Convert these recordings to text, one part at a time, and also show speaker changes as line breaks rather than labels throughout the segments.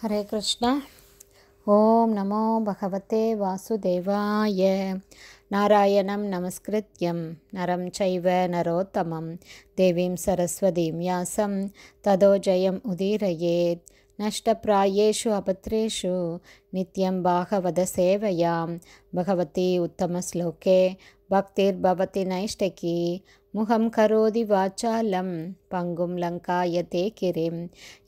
हरे कृष्ण ॐ नमो भगवते वासुदेवाय नारायणं नमस्कृत्यं नरं चैव नरोत्तमं देवीं सरस्वतीं व्यासं जयम् उदीरयेत् नष्टप्रायेषु अपत्रेषु नित्यं भागवधसेवयां भगवती उत्तमश्लोके भक्तिर्भवति नैष्टकी முகம் கரோதி வாச்சாலம் பங்கும் லங்காயத்தே கிரிம்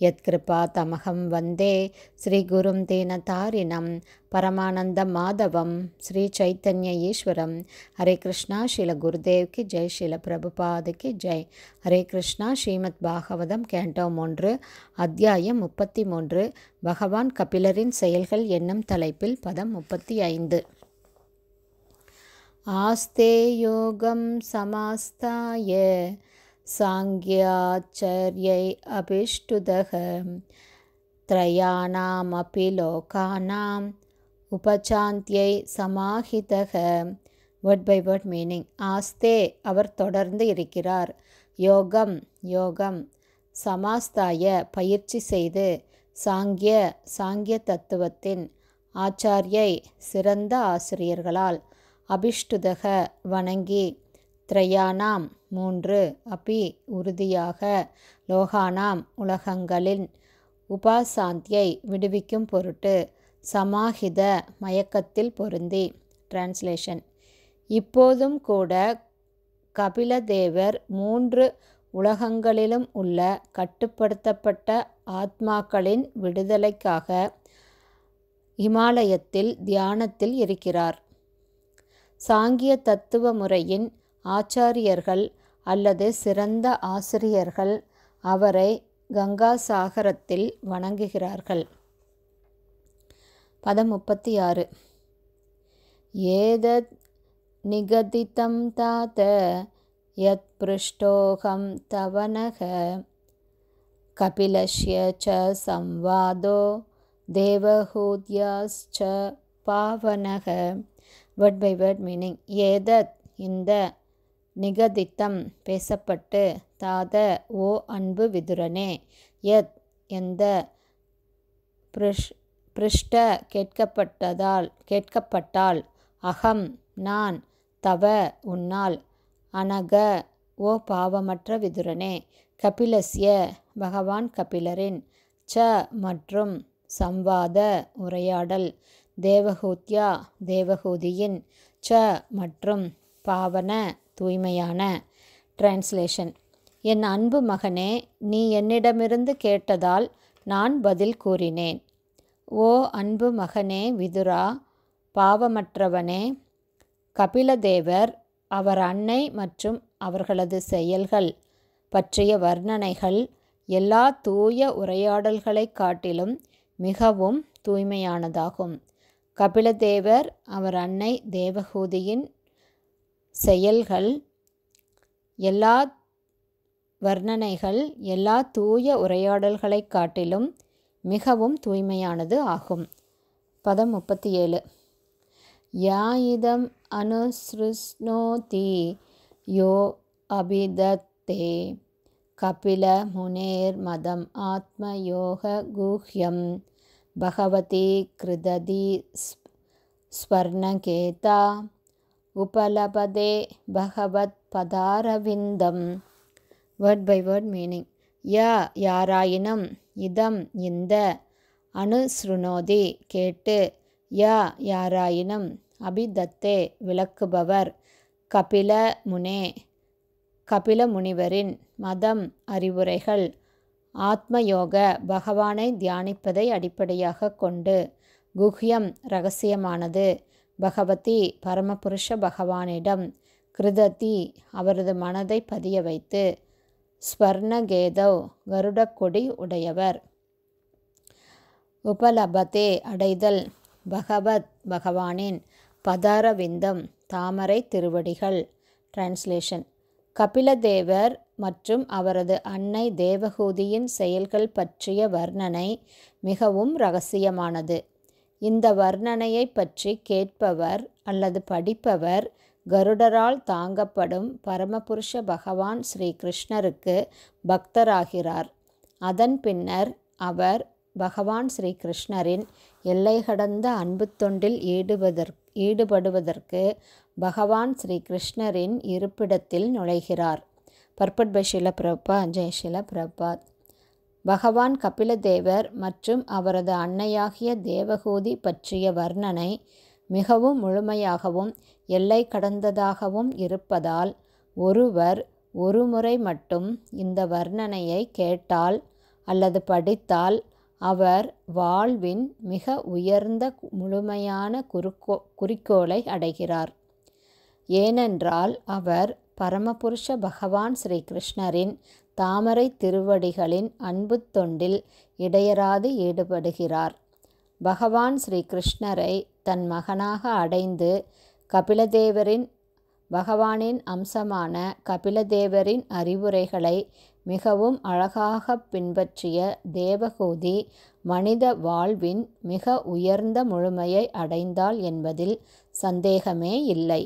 யத்கிருபா தமகம் வந்தே ஸ்ரீகுரும் தேன தாரினம் பரமானந்த மாதவம் ஸ்ரீ சைத்தன்ய ஈஸ்வரம் ஹரே கிருஷ்ணா குருதேவ் கி ஜெய் ஸ்ரீல பிரபுபாதுக்கு ஜெய் ஹரே கிருஷ்ணா ஸ்ரீமத் பாகவதம் கேண்டோ ஒன்று அத்தியாயம் முப்பத்தி மூன்று பகவான் கபிலரின் செயல்கள் என்னும் தலைப்பில் பதம் முப்பத்தி ஐந்து ஆஸ்தே யோகம் சமாஸ்தாய साङ्ख्याचर्यै अभिष्टुदः त्रयाणामपि லோகானாம் உபசாந்தியை சமாஹிதக வேர்ட் பை வேர்ட் மீனிங் ஆஸ்தே அவர் தொடர்ந்து இருக்கிறார் யோகம் யோகம் சமாஸ்தாய பயிற்சி செய்து சாங்கிய சாங்கிய தத்துவத்தின் ஆச்சாரியை சிறந்த ஆசிரியர்களால் அபிஷ்டுதக வணங்கி திரையானாம் மூன்று அபி உறுதியாக லோகானாம் உலகங்களின் உபாசாந்தியை விடுவிக்கும் பொருட்டு சமாஹித மயக்கத்தில் பொருந்தி டிரான்ஸ்லேஷன் இப்போதும் கூட கபிலதேவர் மூன்று உலகங்களிலும் உள்ள கட்டுப்படுத்தப்பட்ட ஆத்மாக்களின் விடுதலைக்காக இமாலயத்தில் தியானத்தில் இருக்கிறார் சாங்கிய தத்துவ முறையின் ஆச்சாரியர்கள் அல்லது சிறந்த ஆசிரியர்கள் அவரை கங்காசாகரத்தில் வணங்குகிறார்கள் பதம் முப்பத்தி ஆறு ஏதத் நிகதித்தம் தாத யத் பிருஷ்டோகம் தவனக கபிலஷ்ய ச சம்வாதோ தேவஹூத்யாஸ்ச பாவனக வேர்ட் பை வேர்ட் மீனிங் ஏதத் இந்த நிகதித்தம் பேசப்பட்டு தாத ஓ அன்பு விதுரனே எத் எந்த பிருஷ் பிருஷ்ட கேட்கப்பட்டதால் கேட்கப்பட்டால் அகம் நான் தவ உன்னால் அனக ஓ பாவமற்ற விதுரனே கபிலஸ்ய பகவான் கபிலரின் ச மற்றும் சம்வாத உரையாடல் தேவஹூத்யா தேவஹூதியின் ச மற்றும் பாவன தூய்மையான டிரான்ஸ்லேஷன் என் அன்பு மகனே நீ என்னிடமிருந்து கேட்டதால் நான் பதில் கூறினேன் ஓ அன்பு மகனே விதுரா பாவமற்றவனே கபிலதேவர் அவர் அன்னை மற்றும் அவர்களது செயல்கள் பற்றிய வர்ணனைகள் எல்லா தூய உரையாடல்களைக் காட்டிலும் மிகவும் தூய்மையானதாகும் கபிலதேவர் அவர் அன்னை தேவகூதியின் செயல்கள் எல்லா வர்ணனைகள் எல்லா தூய உரையாடல்களை காட்டிலும் மிகவும் தூய்மையானது ஆகும் பதம் முப்பத்தி ஏழு யாயிதம் அனுசிருஷ்ணோதி யோ அபிதத்தே கபில முனேர் மதம் ஆத்மயோக குஹ்யம் பகவதி கிருததி ஸ்வர்ணகேதா உபலபதே பகவத் பதாரவிந்தம் வேர்ட் பை வேர்ட் மீனிங் ய யாராயினும் இதம் இந்த அனுஸ்ருணோதி கேட்டு ய யாராயினும் அபிதத்தே விளக்குபவர் கபில முனே கபில முனிவரின் மதம் அறிவுரைகள் ஆத்மயோக பகவானை தியானிப்பதை அடிப்படையாக கொண்டு குஹ்யம் ரகசியமானது பகவதி பரமபுருஷ பகவானிடம் கிருததி அவரது மனதை பதிய வைத்து ஸ்வர்ணகேதவ் கருடக்கொடி உடையவர் உபலபதே அடைதல் பகவத் பகவானின் பதாரவிந்தம் தாமரை திருவடிகள் டிரான்ஸ்லேஷன் கபிலதேவர் மற்றும் அவரது அன்னை தேவகூதியின் செயல்கள் பற்றிய வர்ணனை மிகவும் ரகசியமானது இந்த வர்ணனையை பற்றி கேட்பவர் அல்லது படிப்பவர் கருடரால் தாங்கப்படும் பரமபுருஷ பகவான் ஸ்ரீ கிருஷ்ணருக்கு பக்தராகிறார் அதன் பின்னர் அவர் பகவான் ஸ்ரீ கிருஷ்ணரின் எல்லை கடந்த அன்பு தொண்டில் ஈடுபதற் ஈடுபடுவதற்கு பகவான் ஸ்ரீ கிருஷ்ணரின் இருப்பிடத்தில் நுழைகிறார் பர்பட் பை பிரபா ஜெய் பிரபாத் பகவான் கபிலதேவர் மற்றும் அவரது அன்னையாகிய தேவகூதி பற்றிய வர்ணனை மிகவும் முழுமையாகவும் எல்லை கடந்ததாகவும் இருப்பதால் ஒருவர் ஒருமுறை மட்டும் இந்த வர்ணனையை கேட்டால் அல்லது படித்தால் அவர் வாழ்வின் மிக உயர்ந்த முழுமையான குறிக்கோ குறிக்கோளை அடைகிறார் ஏனென்றால் அவர் பரமபுருஷ பகவான் ஸ்ரீகிருஷ்ணரின் தாமரை திருவடிகளின் அன்பு தொண்டில் இடையராது ஈடுபடுகிறார் பகவான் ஸ்ரீகிருஷ்ணரை தன் மகனாக அடைந்து கபிலதேவரின் பகவானின் அம்சமான கபிலதேவரின் அறிவுரைகளை மிகவும் அழகாக பின்பற்றிய தேவகூதி மனித வாழ்வின் மிக உயர்ந்த முழுமையை அடைந்தாள் என்பதில் சந்தேகமே இல்லை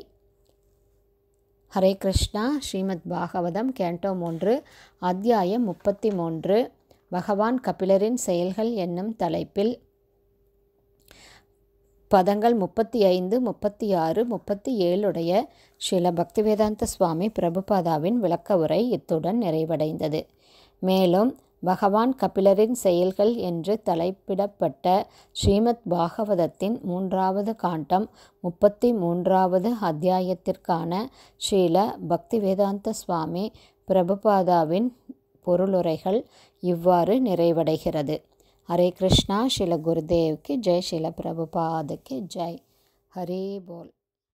ஹரே கிருஷ்ணா ஸ்ரீமத் பாகவதம் கேண்டோ மூன்று அத்தியாயம் முப்பத்தி மூன்று பகவான் கபிலரின் செயல்கள் என்னும் தலைப்பில் பதங்கள் முப்பத்தி ஐந்து முப்பத்தி ஆறு முப்பத்தி ஏழுடைய ஸ்ரீல பக்திவேதாந்த சுவாமி பிரபுபாதாவின் விளக்க உரை இத்துடன் நிறைவடைந்தது மேலும் பகவான் கபிலரின் செயல்கள் என்று தலைப்பிடப்பட்ட ஸ்ரீமத் பாகவதத்தின் மூன்றாவது காண்டம் முப்பத்தி மூன்றாவது அத்தியாயத்திற்கான ஸ்ரீல பக்திவேதாந்த சுவாமி பிரபுபாதாவின் பொருளுரைகள் இவ்வாறு நிறைவடைகிறது ஹரே கிருஷ்ணா ஸ்ரீல குருதேவ்க்கு ஜெய் ஸ்ரீல பிரபுபாதுக்கு ஜெய் ஹரே போல்